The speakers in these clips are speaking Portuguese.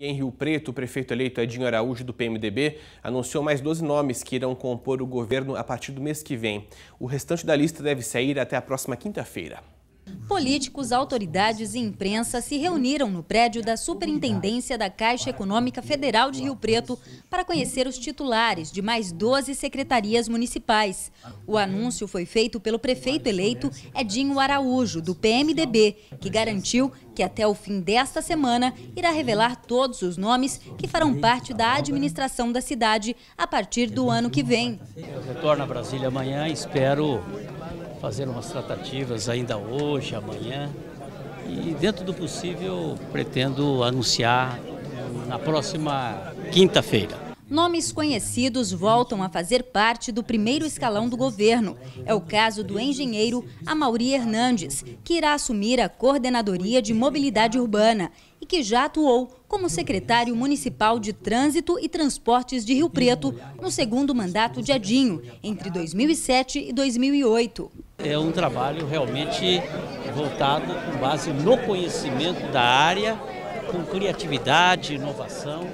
em Rio Preto, o prefeito eleito Edinho Araújo, do PMDB, anunciou mais 12 nomes que irão compor o governo a partir do mês que vem. O restante da lista deve sair até a próxima quinta-feira. Políticos, autoridades e imprensa se reuniram no prédio da Superintendência da Caixa Econômica Federal de Rio Preto para conhecer os titulares de mais 12 secretarias municipais. O anúncio foi feito pelo prefeito eleito Edinho Araújo, do PMDB, que garantiu que até o fim desta semana irá revelar todos os nomes que farão parte da administração da cidade a partir do ano que vem. Eu retorno a Brasília amanhã e espero fazer umas tratativas ainda hoje, amanhã. E dentro do possível, pretendo anunciar na próxima quinta-feira. Nomes conhecidos voltam a fazer parte do primeiro escalão do governo. É o caso do engenheiro Amauri Hernandes, que irá assumir a coordenadoria de mobilidade urbana e que já atuou como secretário municipal de Trânsito e Transportes de Rio Preto no segundo mandato de Adinho, entre 2007 e 2008. É um trabalho realmente voltado com base no conhecimento da área, com criatividade, inovação,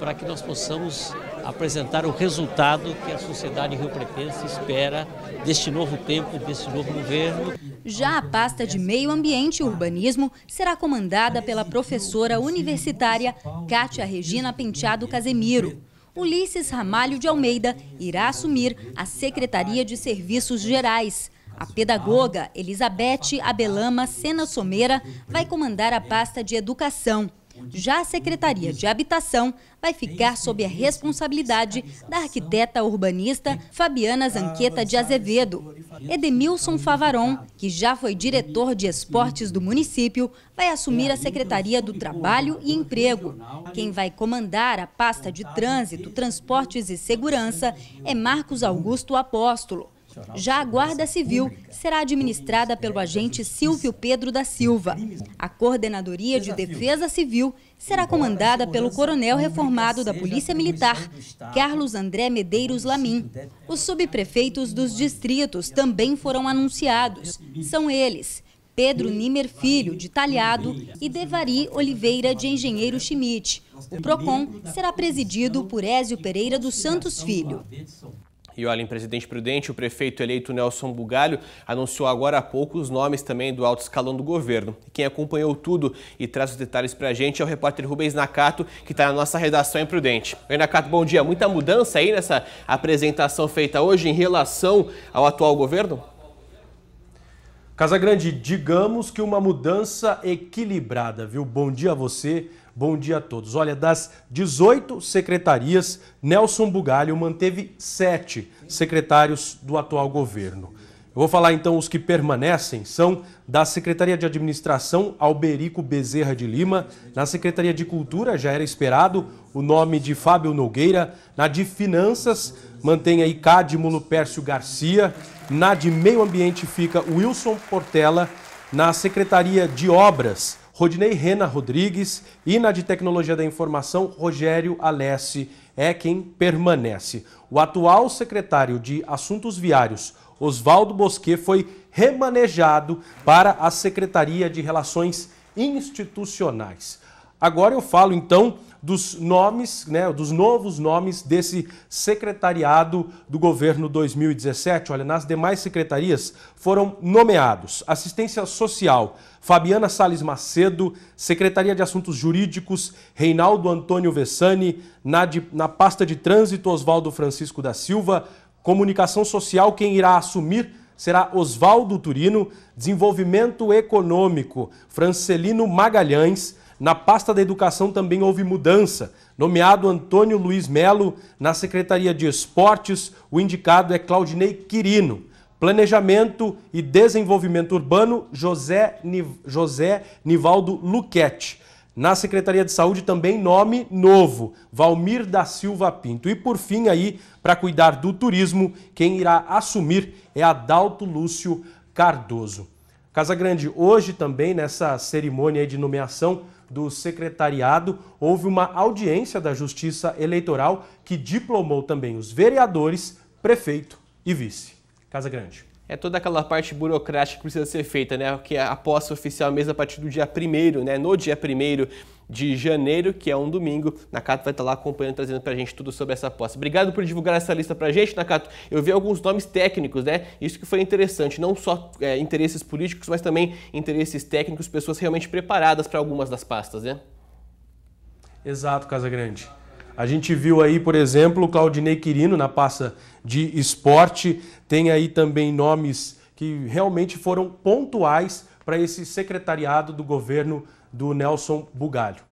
para que nós possamos apresentar o resultado que a sociedade rio-pretense espera deste novo tempo, deste novo governo. Já a pasta de Meio Ambiente e Urbanismo será comandada pela professora universitária Kátia Regina Penteado Casemiro. Ulisses Ramalho de Almeida irá assumir a Secretaria de Serviços Gerais. A pedagoga Elizabeth Abelama Sena Someira vai comandar a pasta de Educação. Já a Secretaria de Habitação vai ficar sob a responsabilidade da arquiteta urbanista Fabiana Zanqueta de Azevedo. Edemilson Favaron, que já foi diretor de esportes do município, vai assumir a Secretaria do Trabalho e Emprego. Quem vai comandar a pasta de trânsito, transportes e segurança é Marcos Augusto Apóstolo. Já a Guarda Civil será administrada pelo agente Silvio Pedro da Silva. A Coordenadoria de Defesa Civil será comandada pelo coronel reformado da Polícia Militar, Carlos André Medeiros Lamin. Os subprefeitos dos distritos também foram anunciados. São eles. Pedro Nimer Filho, de Talhado, e Devari Oliveira, de Engenheiro Schmidt. O PROCON será presidido por Ézio Pereira dos Santos Filho. E olha, em Presidente Prudente, o prefeito eleito Nelson Bugalho anunciou agora há pouco os nomes também do alto escalão do governo. quem acompanhou tudo e traz os detalhes para a gente é o repórter Rubens Nakato, que está na nossa redação em Prudente. Oi, Nakato, bom dia. Muita mudança aí nessa apresentação feita hoje em relação ao atual governo? Casa Grande, digamos que uma mudança equilibrada, viu? Bom dia a você, bom dia a todos. Olha, das 18 secretarias, Nelson Bugalho manteve 7 secretários do atual governo. Eu vou falar então os que permanecem são da Secretaria de Administração Alberico Bezerra de Lima, na Secretaria de Cultura já era esperado o nome de Fábio Nogueira, na de Finanças mantém aí Cadmulo Pércio Garcia, na de Meio Ambiente fica Wilson Portela. Na Secretaria de Obras, Rodinei Rena Rodrigues. E na de Tecnologia da Informação, Rogério Alessi é quem permanece. O atual secretário de Assuntos Viários, Oswaldo Bosquet, foi remanejado para a Secretaria de Relações Institucionais. Agora eu falo então dos nomes, né, dos novos nomes desse secretariado do governo 2017. Olha, nas demais secretarias foram nomeados Assistência Social, Fabiana Sales Macedo, Secretaria de Assuntos Jurídicos, Reinaldo Antônio Vessani, na, de, na pasta de Trânsito, Oswaldo Francisco da Silva, Comunicação Social, quem irá assumir será Oswaldo Turino, Desenvolvimento Econômico, Francelino Magalhães, na pasta da educação também houve mudança. Nomeado Antônio Luiz Melo, na Secretaria de Esportes, o indicado é Claudinei Quirino. Planejamento e Desenvolvimento Urbano, José, Niv José Nivaldo Luquete. Na Secretaria de Saúde também nome novo, Valmir da Silva Pinto. E por fim aí, para cuidar do turismo, quem irá assumir é Adalto Lúcio Cardoso. Casa Grande, hoje também nessa cerimônia de nomeação, do secretariado, houve uma audiência da Justiça Eleitoral que diplomou também os vereadores, prefeito e vice. Casa Grande é toda aquela parte burocrática que precisa ser feita, né? Que é a posse oficial mesmo a partir do dia 1 né? No dia 1 de janeiro, que é um domingo. Nakato vai estar lá acompanhando, trazendo pra gente tudo sobre essa posse. Obrigado por divulgar essa lista pra gente, Nakato. Eu vi alguns nomes técnicos, né? Isso que foi interessante. Não só é, interesses políticos, mas também interesses técnicos, pessoas realmente preparadas para algumas das pastas, né? Exato, Casa Grande. A gente viu aí, por exemplo, o Claudinei Quirino na pasta de esporte. Tem aí também nomes que realmente foram pontuais para esse secretariado do governo do Nelson Bugalho.